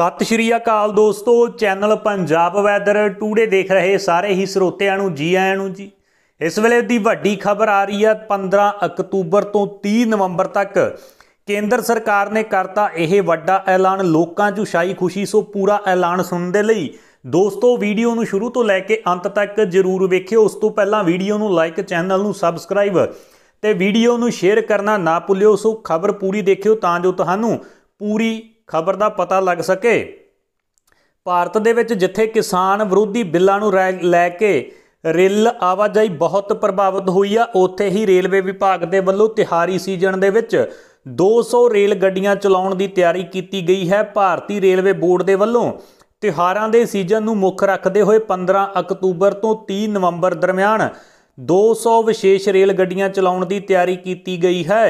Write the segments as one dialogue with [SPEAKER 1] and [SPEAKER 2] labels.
[SPEAKER 1] ਸਤਿ ਸ਼੍ਰੀ ਅਕਾਲ ਦੋਸਤੋ channel Punjab weather today ਦੇਖ ਰਹੇ ਸਾਰੇ ਹੀ ਸਰੋਤਿਆਂ ਨੂੰ ਜੀ ਆਇਆਂ ਨੂੰ ਜੀ ਇਸ ਵੇਲੇ ਦੀ ਵੱਡੀ ਖਬਰ ਆ ਰਹੀ ਹੈ 15 ਅਕਤੂਬਰ ਤੋਂ 30 ਨਵੰਬਰ ਤੱਕ ਕੇਂਦਰ ਸਰਕਾਰ ਨੇ ਕਰਤਾ ਇਹ ਵੱਡਾ ਐਲਾਨ ਲੋਕਾਂ 'ਚ ਸ਼ਾਈ ਖੁਸ਼ੀ ਸੋ ਪੂਰਾ ਐਲਾਨ ਸੁਣਨ ਦੇ ਲਈ ਦੋਸਤੋ ਵੀਡੀਓ ਨੂੰ ਸ਼ੁਰੂ ਤੋਂ ਲੈ ਕੇ ਅੰਤ ਤੱਕ ਜ਼ਰੂਰ ਵੇਖਿਓ ਉਸ ਤੋਂ ਪਹਿਲਾਂ ਵੀਡੀਓ ਨੂੰ ਲਾਈਕ ਚੈਨਲ ਨੂੰ ਸਬਸਕ੍ਰਾਈਬ ਤੇ ਵੀਡੀਓ ਨੂੰ ਸ਼ੇਅਰ ਕਰਨਾ ਨਾ ਭੁੱਲਿਓ ਸੋ ਖਬਰ ਪੂਰੀ ਦੇਖਿਓ ਤਾਂ ਜੋ ਤੁਹਾਨੂੰ ਪੂਰੀ ਖਬਰ ਦਾ ਪਤਾ ਲੱਗ ਸਕੇ ਭਾਰਤ ਦੇ ਵਿੱਚ ਜਿੱਥੇ ਕਿਸਾਨ ਵਿਰੋਧੀ ਬਿੱਲਾਂ ਨੂੰ ਲੈ ਕੇ ਰੇਲ ਆਵਾਜਾਈ ਬਹੁਤ ਪ੍ਰਭਾਵਿਤ ਹੋਈ ਆ ਉੱਥੇ ਹੀ ਰੇਲਵੇ ਵਿਭਾਗ ਦੇ ਵੱਲੋਂ ਤਿਹਾਰੀ ਸੀਜ਼ਨ ਦੇ ਵਿੱਚ 200 ਰੇਲ ਗੱਡੀਆਂ ਚਲਾਉਣ ਦੀ ਤਿਆਰੀ ਕੀਤੀ ਗਈ ਹੈ ਭਾਰਤੀ ਰੇਲਵੇ ਬੋਰਡ ਦੇ ਵੱਲੋਂ ਤਿਹਾਰਾਂ ਦੇ ਸੀਜ਼ਨ ਨੂੰ ਮੁੱਖ ਰੱਖਦੇ ਹੋਏ 15 ਅਕਤੂਬਰ ਤੋਂ 30 ਨਵੰਬਰ ਦਰਮਿਆਨ 200 ਵਿਸ਼ੇਸ਼ ਰੇਲ ਗੱਡੀਆਂ ਚਲਾਉਣ ਦੀ ਤਿਆਰੀ ਕੀਤੀ ਗਈ ਹੈ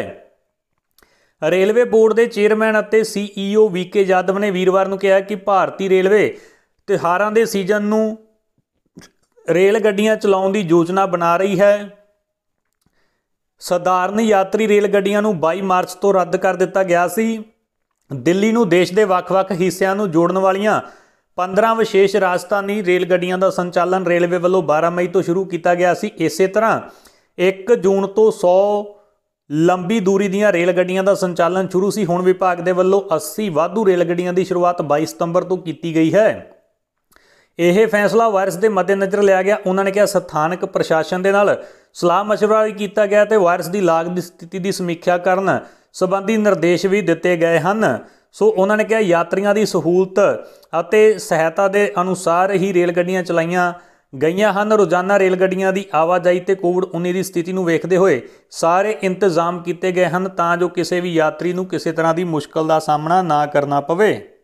[SPEAKER 1] ਰੇਲਵੇ ਬੋਰਡ ਦੇ ਚੇਅਰਮੈਨ ਅਤੇ ਸੀਈਓ e ਵੀਕੇ ਜਾਦਵ ਨੇ ਵੀਰਵਾਰ ਨੂੰ ਕਿਹਾ ਕਿ ਭਾਰਤੀ ਰੇਲਵੇ ਤਿਹਾਰਾਂ ਦੇ ਸੀਜ਼ਨ ਨੂੰ ਰੇਲ ਗੱਡੀਆਂ ਚਲਾਉਣ ਦੀ ਯੋਜਨਾ ਬਣਾ ਰਹੀ ਹੈ ਸਧਾਰਨ ਯਾਤਰੀ ਰੇਲ ਗੱਡੀਆਂ ਨੂੰ 22 ਮਾਰਚ ਤੋਂ ਰੱਦ ਕਰ ਦਿੱਤਾ ਗਿਆ ਸੀ ਦਿੱਲੀ ਨੂੰ ਦੇਸ਼ ਦੇ ਵੱਖ-ਵੱਖ ਹਿੱਸਿਆਂ ਨੂੰ ਜੋੜਨ ਵਾਲੀਆਂ 15 ਵਿਸ਼ੇਸ਼ ਰਾਜਧਾਨੀ ਰੇਲ ਗੱਡੀਆਂ ਦਾ ਸੰਚਾਲਨ ਰੇਲਵੇ ਵੱਲੋਂ 12 ਮਈ ਤੋਂ ਸ਼ੁਰੂ ਕੀਤਾ ਗਿਆ ਸੀ ਇਸੇ ਤਰ੍ਹਾਂ 1 ਜੂਨ ਤੋਂ 100 ਲੰਬੀ ਦੂਰੀ ਦੀਆਂ ਰੇਲ ਗੱਡੀਆਂ ਦਾ ਸੰਚਾਲਨ ਸ਼ੁਰੂ ਸੀ ਹੁਣ ਵਿਭਾਗ ਦੇ ਵੱਲੋਂ 80 ਵਾਧੂ ਰੇਲ ਗੱਡੀਆਂ ਦੀ ਸ਼ੁਰੂਆਤ 22 ਸਤੰਬਰ ਤੋਂ ਕੀਤੀ ਗਈ ਹੈ ਇਹ ਫੈਸਲਾ ਵਾਇਰਸ ਦੇ ਮੱਦੇਨਜ਼ਰ ਲਿਆ ਗਿਆ ਉਹਨਾਂ ਨੇ ਕਿਹਾ ਸਥਾਨਕ ਪ੍ਰਸ਼ਾਸਨ ਦੇ ਨਾਲ ਸਲਾਹ مشورہ ਵੀ ਕੀਤਾ ਗਿਆ ਤੇ ਵਾਇਰਸ ਦੀ ਲਾਗ ਦੀ ਸਥਿਤੀ ਦੀ ਸਮੀਖਿਆ ਕਰਨ ਸਬੰਧੀ ਨਿਰਦੇਸ਼ ਵੀ ਦਿੱਤੇ ਗਏ ਹਨ ਸੋ ਉਹਨਾਂ ਨੇ ਕਿਹਾ ਯਾਤਰੀਆਂ ਦੀ ਸਹੂਲਤ ਅਤੇ ਸਹਾਇਤਾ ਦੇ ਅਨੁਸਾਰ ਹੀ ਰੇਲ ਗੱਡੀਆਂ ਚਲਾਈਆਂ ਗਈਆਂ ਹਨ ਰੋਜ਼ਾਨਾ ਰੇਲ ਗੱਡੀਆਂ ਦੀ ਆਵਾਜਾਈ ਤੇ ਕੋਵਿਡ-19 ਦੀ ਸਥਿਤੀ ਨੂੰ ਵੇਖਦੇ ਹੋਏ ਸਾਰੇ ਇੰਤਜ਼ਾਮ ਕੀਤੇ ਗਏ ਹਨ ਤਾਂ ਜੋ ਕਿਸੇ ਵੀ ਯਾਤਰੀ ਨੂੰ ਕਿਸੇ ਤਰ੍ਹਾਂ ਦੀ ਮੁਸ਼ਕਲ ਦਾ ਸਾਹਮਣਾ ਨਾ ਕਰਨਾ ਪਵੇ